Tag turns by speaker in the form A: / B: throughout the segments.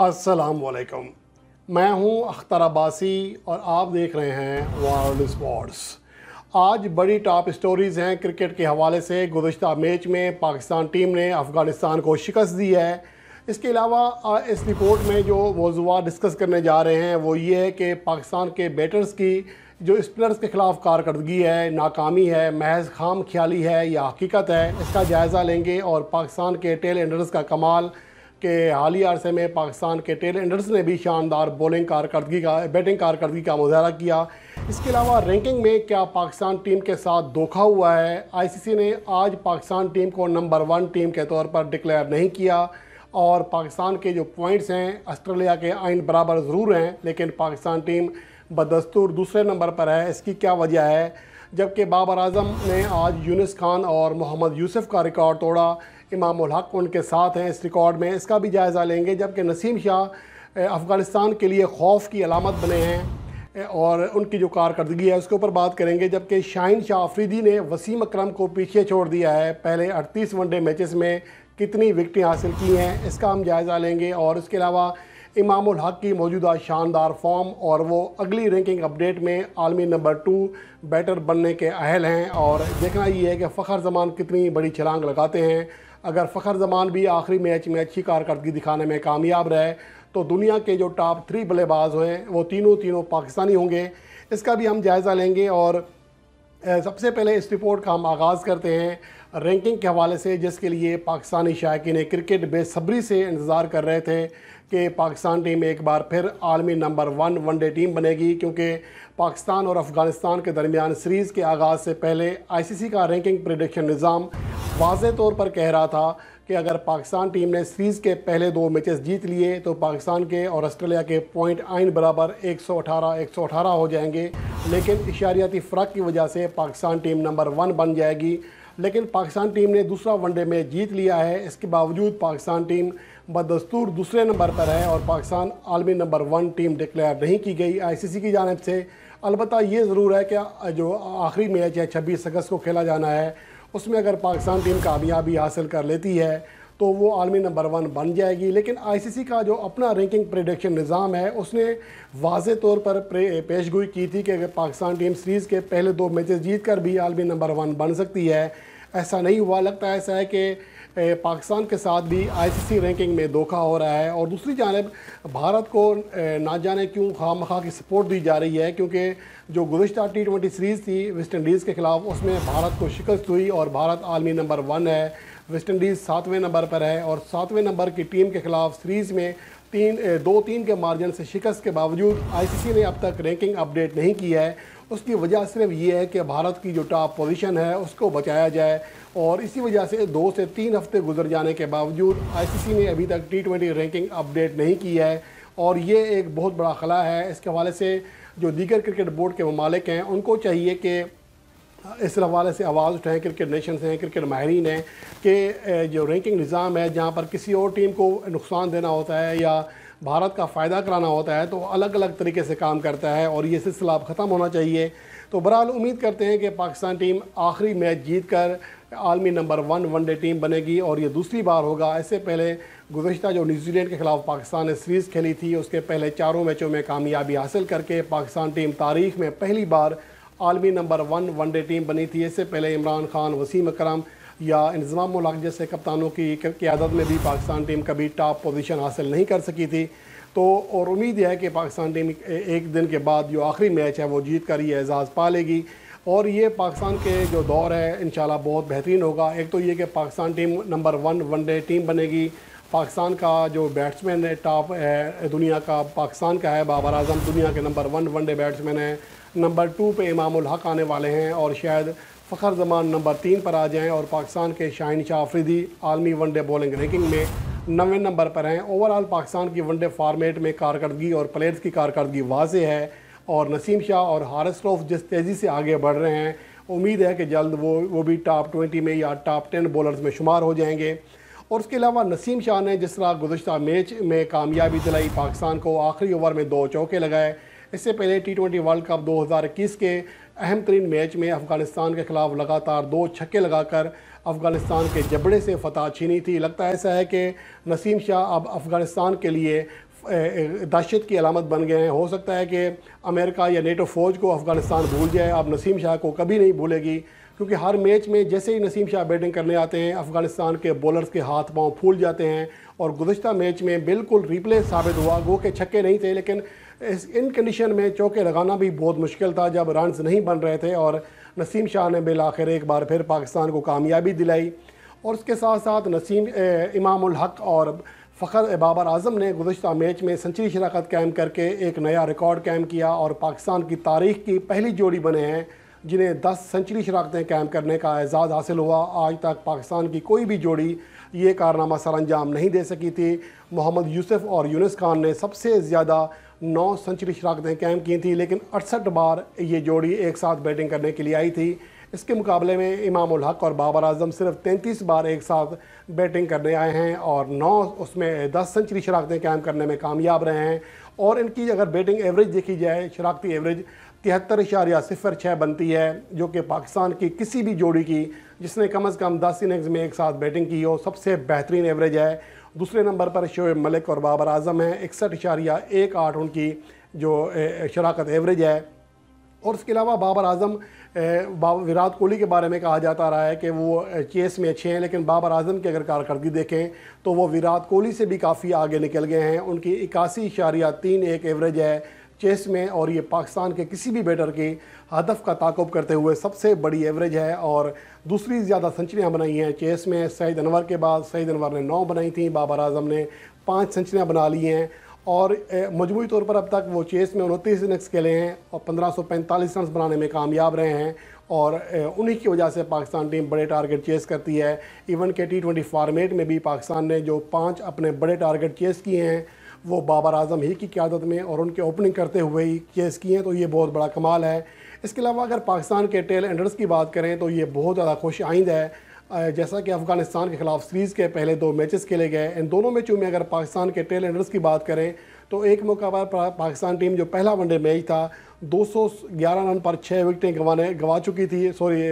A: असलकम मैं हूं अख्तर अब्बासी और आप देख रहे हैं वर्ल्ड स्पोर्ट्स आज बड़ी टॉप स्टोरीज़ हैं क्रिकेट के हवाले से गुज्त मैच में पाकिस्तान टीम ने अफ़गानिस्तान को शिकस्त दी है इसके अलावा इस रिपोर्ट में जो मौजूद डिस्कस करने जा रहे हैं वो ये है कि पाकिस्तान के बैटर्स की जो स्पिनर्स के ख़िलाफ़ कारकर्दगी है नाकामी है महज खाम ख्याली है या हकीकत है इसका जायज़ा लेंगे और पाकिस्तान के टेल एंडर्स का कमाल कि ही अरसे में पाकिस्तान के टेल एंडर्स ने भी शानदार बॉलिंग कारकर्दगी का बैटिंग कारकर्दगी का मुजाहरा किया इसके अलावा रैंकिंग में क्या पाकिस्तान टीम के साथ धोखा हुआ है आईसीसी ने आज पाकिस्तान टीम को नंबर वन टीम के तौर पर डिक्लेयर नहीं किया और पाकिस्तान के जो पॉइंट्स हैं ऑस्ट्रेलिया के आइन बराबर ज़रूर हैं लेकिन पाकिस्तान टीम बदस्तूर दूसरे नंबर पर है इसकी क्या वजह है जबकि बाबर आजम ने आज यूनिस खान और मोहम्मद यूसुफ का रिकॉर्ड तोड़ा इमाम उनके साथ हैं इस रिकॉर्ड में इसका भी जायज़ा लेंगे जबकि नसीम शाह अफ़गानिस्तान के लिए खौफ की अलामत बने हैं और उनकी जो कारकर्दगी है उसके ऊपर बात करेंगे जबकि शाहिन शाह आफरीदी ने वसीम अक्रम को पीछे छोड़ दिया है पहले अड़तीस वनडे मैचेस में कितनी विकटें हासिल की हैं इसका हम जायज़ा लेंगे और इसके अलावा इमाम हक की मौजूदा शानदार फॉर्म और वो अगली रैंकिंग अपडेट में आलमी नंबर टू बैटर बनने के अहल हैं और देखना ये है कि फ़खर जमान कितनी बड़ी छलांग लगाते हैं अगर फ़खर जमान भी आखिरी मैच में अच्छी कारकर्दगी दिखाने में कामयाब रहे तो दुनिया के जो टॉप थ्री बल्लेबाज हैं वो तीनों तीनों पाकिस्तानी होंगे इसका भी हम जायज़ा लेंगे और सबसे पहले इस रिपोर्ट का हम आगाज़ करते हैं रैंकिंग के हवाले से जिसके लिए पाकिस्तानी शायक ने क्रिकेट बेसब्री से इंतज़ार कर रहे थे कि पाकिस्तान टीम एक बार फिर आलमी नंबर वन वनडे टीम बनेगी क्योंकि पाकिस्तान और अफगानिस्तान के दरमियान सीरीज़ के आगाज़ से पहले आईसीसी का रैंकिंग प्रडिक्शन निज़ाम वाज तौर पर कह रहा था कि अगर पाकिस्तान टीम ने सीरीज़ के पहले दो मैचेस जीत लिए तो पाकिस्तान के और ऑस्ट्रेलिया के पॉइंट आइन बराबर 118 118 हो जाएंगे लेकिन इशारियाती फ़र्क की वजह से पाकिस्तान टीम नंबर वन बन जाएगी लेकिन पाकिस्तान टीम ने दूसरा वनडे में जीत लिया है इसके बावजूद पाकिस्तान टीम बदस्तूर दूसरे नंबर पर है और पाकिस्तान आलमी नंबर वन टीम डिक्लेयर नहीं की गई आई की जानब से अलबत्त ये ज़रूर है कि जो आखिरी मैच है छब्बीस अगस्त को खेला जाना है उसमें अगर पाकिस्तान टीम कामयाबी हासिल कर लेती है तो वो आलमी नंबर वन बन जाएगी लेकिन आईसीसी का जो अपना रैंकिंग प्रोडक्शन निज़ाम है उसने वाज तौर पर पेश गोई की थी कि पाकिस्तान टीम सीरीज़ के पहले दो मैचेस जीत कर भी आलमी नंबर वन बन सकती है ऐसा नहीं हुआ लगता है ऐसा है कि पाकिस्तान के साथ भी आईसीसी रैंकिंग में धोखा हो रहा है और दूसरी जानब भारत को ना जाने क्यों खाम खा की सपोर्ट दी जा रही है क्योंकि जो गुजशत टी ट्वेंटी सीरीज़ थी वेस्ट इंडीज़ के ख़िलाफ़ उसमें भारत को शिकस्त हुई और भारत आलमी नंबर वन है वेस्ट इंडीज़ सातवें नंबर पर है और सातवें नंबर की टीम के ख़िलाफ़ सीरीज़ में तीन दो तीन के मार्जिन से शिकस्त के बावजूद आईसीसी ने अब तक रैंकिंग अपडेट नहीं की है उसकी वजह सिर्फ ये है कि भारत की जो टॉप पोजीशन है उसको बचाया जाए और इसी वजह से दो से तीन हफ्ते गुजर जाने के बावजूद आईसीसी ने अभी तक टी ट्वेंटी रैंकिंग अपडेट नहीं की है और ये एक बहुत बड़ा खला है इसके हवाले से जो दीगर क्रिकेट बोर्ड के ममालिक हैं उनको चाहिए कि इस हवाले से आवाज़ उठाएँ क्रिकेट नेशन हैं क्रिकेट माहरीन हैं कि जो रैंकिंग निज़ाम है जहाँ पर किसी और टीम को नुकसान देना होता है या भारत का फ़ायदा कराना होता है तो अलग अलग तरीके से काम करता है और ये सिलसिला अब ख़त्म होना चाहिए तो बहरहाल उम्मीद करते हैं कि पाकिस्तान टीम आखिरी मैच जीत कर आलमी नंबर वन वनडे टीम बनेगी और ये दूसरी बार होगा इससे पहले गुजशत जो न्यूजीलैंड के ख़िलाफ़ पाकिस्तान ने सीरीज़ खेली थी उसके पहले चारों मैचों में कामयाबी हासिल करके पाकिस्तान टीम तारीख में पहली बार आलमी नंबर वन वनडे टीम बनी थी इससे पहले इमरान खान वसीम अक्रम या इंतज़ाम मुलाक जैसे कप्तानों की क्यादत में भी पाकिस्तान टीम कभी टॉप पोजीशन हासिल नहीं कर सकी थी तो और उम्मीद है कि पाकिस्तान टीम एक दिन के बाद जो आखिरी मैच है वो जीत कर ये एजाज़ पा लेगी और ये पाकिस्तान के जो दौर है इन बहुत बेहतरीन होगा एक तो ये कि Pakistan team number one one day team बनेगी पाकिस्तान का जो बैट्समैन है टॉप है दुनिया का पाकिस्तान का है बाबर आजम दुनिया के नंबर वन वनडे बैट्समैन है नंबर टू पे इमामुल हक आने वाले हैं और शायद फ़खर जमान नंबर तीन पर आ जाएँ और पाकिस्तान के शाहिन शाह आफरीदी आलमी वनडे बॉलिंग रैंकिंग में नवे नंबर पर हैं ओवरऑल पाकिस्तान की वनडे फार्मेट में कारकर्दगी और प्लेयर्स की कारकर्दगी वाज है और नसीम शाह और हारस रोफ जिस तेज़ी से आगे बढ़ रहे हैं उम्मीद है कि जल्द वो वो भी टॉप ट्वेंटी में या टॉप टेन बॉलर्स में शुमार हो जाएंगे और उसके अलावा नसीम शाह ने जिस तरह गुजशत मैच में कामयाबी दिलाई पाकिस्तान को आखिरी ओवर में दो चौके लगाए इससे पहले टी ट्वेंटी वर्ल्ड कप 2021 के अहम तरीन मैच में अफगानिस्तान के खिलाफ लगातार दो छक्के लगाकर अफगानिस्तान के जबड़े से फतह छीनी थी लगता ऐसा है कि नसीम शाह अब अफगानिस्तान के लिए दहशत की अलामत बन गए हैं हो सकता है कि अमेरिका या नेटो फौज को अफगानिस्तान भूल जाए अब नसीम शाह को कभी नहीं भूलेगी क्योंकि हर मैच में जैसे ही नसीम शाह बैटिंग करने आते हैं अफगानिस्तान के बॉलर्स के हाथ पांव फूल जाते हैं और गुज्त मैच में बिल्कुल रिप्ले साबित हुआ गो के छक्के नहीं थे लेकिन इस इन कंडीशन में चौके लगाना भी बहुत मुश्किल था जब रनस नहीं बन रहे थे और नसीम शाह ने आखिर एक बार फिर पाकिस्तान को कामयाबी दिलाई और उसके साथ साथ नसीम इमाम हक और फ़खर बाबर आजम ने गुज्त मैच में सेंचुरी शराखत क़ैम करके एक नया रिकॉर्ड कैम किया और पाकिस्तान की तारीख की पहली जोड़ी बने हैं जिन्हें 10 सेंचुरी शराखतें कैम करने का एजाज़ हासिल हुआ आज तक पाकिस्तान की कोई भी जोड़ी ये कारनामा सर अंजाम नहीं दे सकी थी मोहम्मद यूसुफ़ और यूनस खान ने सबसे ज़्यादा नौ सेंचुरी शराखतें कायम की थी लेकिन अड़सठ बार ये जोड़ी एक साथ बैटिंग करने के लिए आई थी इसके मुकाबले में इमाम हक और बाबर आजम सिर्फ तैंतीस बार एक साथ बैटिंग करने आए हैं और नौ उसमें दस सेंचुरी शराखतें कायम करने में कामयाब रहे हैं और इनकी अगर बैटिंग एवरेज देखी जाए शराखती एवरेज तिहत्तर इशारिया सिफर छः बनती है जो कि पाकिस्तान की किसी भी जोड़ी की जिसने कम अज़ कम दस इनिंग्स में एक साथ बैटिंग की हो सबसे बेहतरीन एवरेज है दूसरे नंबर पर शोएब मलिक और बाबर आजम हैं इकसठ इशारिया एक आठ उनकी जो शराकत एवरेज है और उसके अलावा बाबर आजम विराट कोहली के बारे में कहा जाता रहा है कि वो चेस में अच्छे हैं लेकिन बाबर आजम की अगर कारकर्दगी देखें तो वो विराट कोहली से भी काफ़ी आगे निकल गए हैं उनकी इक्यासी इशारिया तीन एक एवरेज है चेस में और ये पाकिस्तान के किसी भी बैटर के हदफ का ताकब करते हुए सबसे बड़ी एवरेज है और दूसरी ज़्यादा सेंचुरियाँ बनाई हैं चेस में सईद अनवर के बाद सईद अनवर ने नौ बनाई थी बाबर आजम ने पाँच सेंचुरियाँ बना ली हैं और मजमू तौर पर अब तक वो चेस में उनतीस इनक्स खेले हैं और पंद्रह सौ पैंतालीस रन बनाने में कामयाब रहे हैं और उन्हीं की वजह से पाकिस्तान टीम बड़े टारगेट चेस करती है इवन के टी ट्वेंटी फार्मेट में भी पाकिस्तान ने जो पाँच अपने बड़े टारगेट चेस किए हैं वो बाबर आजम ही की क्यादत में और उनके ओपनिंग करते हुए ही केस किए हैं तो ये बहुत बड़ा कमाल है इसके अलावा अगर पाकिस्तान के टेल एंडर्स की बात करें तो ये बहुत ज़्यादा खुश आइंद है जैसा कि अफगानिस्तान के खिलाफ सीरीज़ के पहले दो मैचेस खेले गए इन दोनों मैचों में अगर पाकिस्तान के टेल एंडर्स की बात करें तो एक मौका पर पाकिस्तान टीम जो पहला वनडे मैच था 211 रन पर छः विकटें गंवाने गंवा चुकी थी सॉरी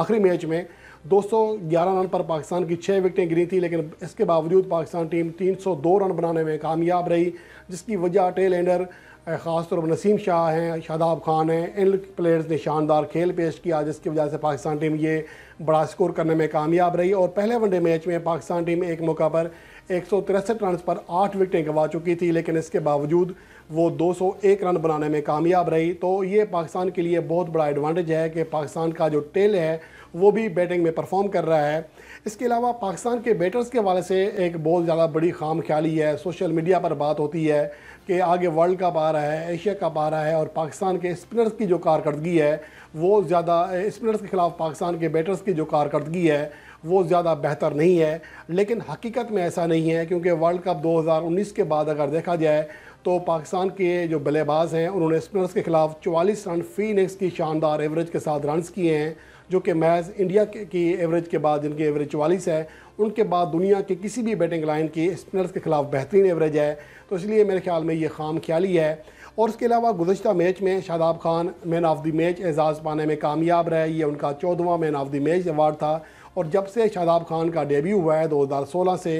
A: आखिरी मैच में 211 रन पर पाकिस्तान की छः विकटें गिरी थी लेकिन इसके बावजूद पाकिस्तान टीम 302 रन बनाने में कामयाब रही जिसकी वजह टेल एंडर ख़ासतौर पर नसीम शाह हैं शादाब खान हैं इन प्लेयर्स ने शानदार खेल पेश किया जिसकी वजह से पाकिस्तान टीम ये बड़ा स्कोर करने में कामयाब रही और पहले वनडे मैच में पाकिस्तान टीम एक मौका पर एक रन पर आठ विकटें गंवा चुकी थी लेकिन इसके बावजूद वो 201 रन बनाने में कामयाब रही तो ये पाकिस्तान के लिए बहुत बड़ा एडवांटेज है कि पाकिस्तान का जो टेल है वो भी बैटिंग में परफॉर्म कर रहा है इसके अलावा पाकिस्तान के बैटर्स के हवाले से एक बहुत ज़्यादा बड़ी खाम ख्याली है सोशल मीडिया पर बात होती है कि आगे वर्ल्ड कप आ रहा है एशिया कप आ रहा है और पाकिस्तान के स्पिनर्स की जो कारकर्दगी है वो ज़्यादा स्पिनर्स के ख़िलाफ़ पाकिस्तान के बैटर्स की जो कारकर्दगी है वो ज़्यादा बेहतर नहीं है लेकिन हकीकत में ऐसा नहीं है क्योंकि वर्ल्ड कप 2019 के बाद अगर देखा जाए तो पाकिस्तान के जो बल्लेबाज हैं उन्होंने स्पिनर्स के खिलाफ 44 रन फीनिक्स की शानदार एवरेज के साथ रनस किए हैं जो कि मैच इंडिया की एवरेज के बाद जिनकी एवरेज चवालीस है उनके बाद दुनिया के किसी भी बैटिंग लाइन की स्पिनर्स के खिलाफ बेहतरीन एवरेज है तो इसलिए मेरे ख्याल में ये खाम ख्याली है और इसके अलावा गुजशत मैच में Shadab Khan man of the match एजाज़ पाने में कामयाब रहे ये उनका चौदवा man of the match award था और जब से शादाब खान का डेब्यू हुआ है दो हज़ार सोलह से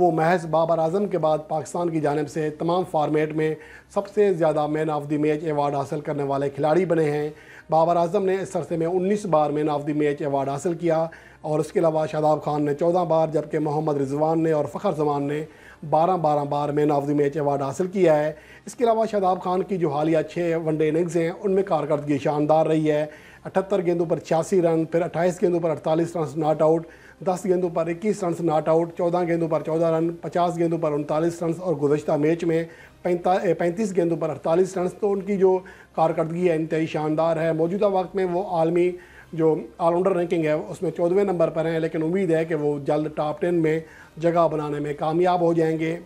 A: वो महज बाबर आजम के बाद पाकिस्तान की जानब से तमाम फार्मेट में सबसे ज़्यादा man of the match award हासिल करने वाले खिलाड़ी बने हैं बाबर आजम ने इस अरसे में उन्नीस बार man of the match award हासिल किया और उसके अलावा शादाब खान ने चौदह बार जबकि मोहम्मद रिजवान ने और फ़खर जमान ने बारह बारह बार man of the match award हासिल किया है इसके अलावा शादाब खान की जो हालिया छः वनडे इनिंग्स हैं उनमें कारकर्दगी शानदार रही है अठहत्तर गेंदों पर छियासी रन फिर अट्ठाईस गेंदों पर अड़तालीस रन नॉट आउट दस गेंदों पर इक्कीस रन नॉट आउट चौदह गेंदों पर चौदह रन पचास गेंदों पर उनतालीस रन और गुजशत मैच में पैंता पैंतीस गेंदों पर अड़तालीस रन तो उनकी जो कारकर्दगी है इंतई शानदार है मौजूदा वक्त में वो आलमी जो ऑलराउंडर रैंकिंग है उसमें चौदहवें नंबर पर हैं लेकिन उम्मीद है कि वो जल्द टॉप टेन में जगह बनाने में कामयाब हो जाएंगे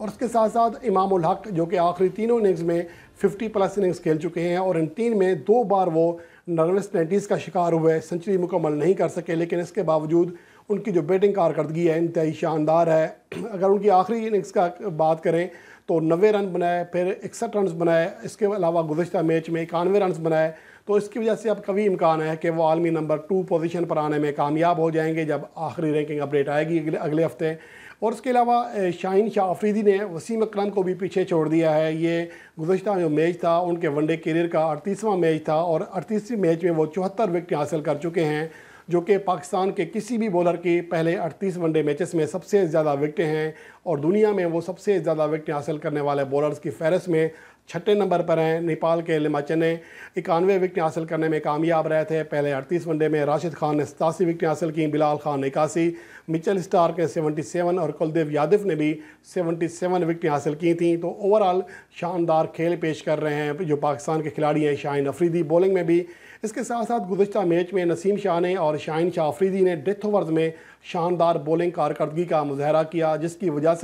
A: और उसके साथ साथ इमाम हक जो कि आखिरी तीनों इनिंग्स में 50 प्लस इनिंग्स खेल चुके हैं और इन तीन में दो बार वो नर्वस नाइन्टीज़ का शिकार हुए सेंचुरी मुकम्मल नहीं कर सके लेकिन इसके बावजूद उनकी जो बैटिंग कारकर्दगी है इंतई शानदार है अगर उनकी आखिरी इनिंग्स का बात करें तो नबे रन बनाए फिर इकसठ रन बनाए इसके अलावा गुजशत मैच में इक्यानवे रन बनाए तो इसकी वजह से अब कभी इम्कान है कि वो आलमी नंबर टू पोजीशन पर आने में कामयाब हो जाएंगे जब आखिरी रैंकिंग अपडेट आएगी अगले, अगले हफ्ते और इसके अलावा शाहन शाह आफरीदी ने वसीम अक्रम को भी पीछे छोड़ दिया है ये गुजशत जो मैच था उनके वनडे करियर का अड़तीसवां मैच था और अड़तीसवीं मैच में वो चौहत्तर विकटें हासिल कर चुके हैं जो कि पाकिस्तान के किसी भी बॉलर की पहले अड़तीस वनडे मैचेस में सबसे ज़्यादा विकटें हैं और दुनिया में वो सबसे ज़्यादा विकेट हासिल करने वाले बॉलर्स की फहरस्त में छठे नंबर पर हैं नेपाल के लिमाचने ने इक्यानवे विकेट हासिल करने में कामयाब रहे थे पहले अड़तीस वनडे में राशिद खान ने सतासी विकेट हासिल की बिलाल खान ने इक्यासी मिचल स्टार के सेवेंटी सेवन और कुलदेव यादव ने भी सेवनटी सेवन विकेट हासिल की थी तो ओवरऑल शानदार खेल पेश कर रहे हैं जो पाकिस्तान के खिलाड़ी हैं शाहिन अफरीदी बॉलिंग में भी इसके साथ साथ गुजशत मैच में नसीम शाह ने और शाहिन शाह अफरीदी ने डेथ ओवर में शानदार बॉलिंग कारकर्दगी का मुजाहरा किया जिसकी वजह वजह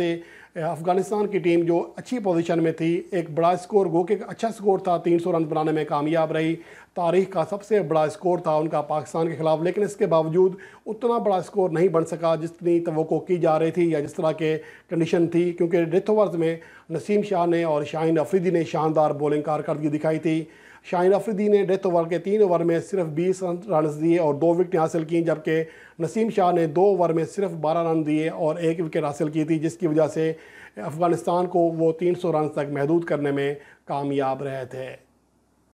A: से अफ़गानिस्तान की टीम जो अच्छी पोजीशन में थी एक बड़ा स्कोर गो के अच्छा स्कोर था 300 रन बनाने में कामयाब रही तारीख का सबसे बड़ा स्कोर था उनका पाकिस्तान के ख़िलाफ़ लेकिन इसके बावजूद उतना बड़ा स्कोर नहीं बन सका जितनी तो की जा रही थी या जिस तरह के कंडीशन थी क्योंकि डेथ ओवर्स में नसीम शाह ने और शाहिन अफरीदी ने शानदार बॉलिंग कारकर्दगी दिखाई थी शाहिन अफरीदी ने डेथ ओवर के तीन ओवर में सिर्फ बीस रन दिए और दो विकेट हासिल की जबकि नसीम शाह ने दो ओवर में सिर्फ बारह रन दिए और एक विकेट हासिल की थी जिसकी वजह से अफ़गानिस्तान को वो तीन सौ रन तक महदूद करने में कामयाब रहे थे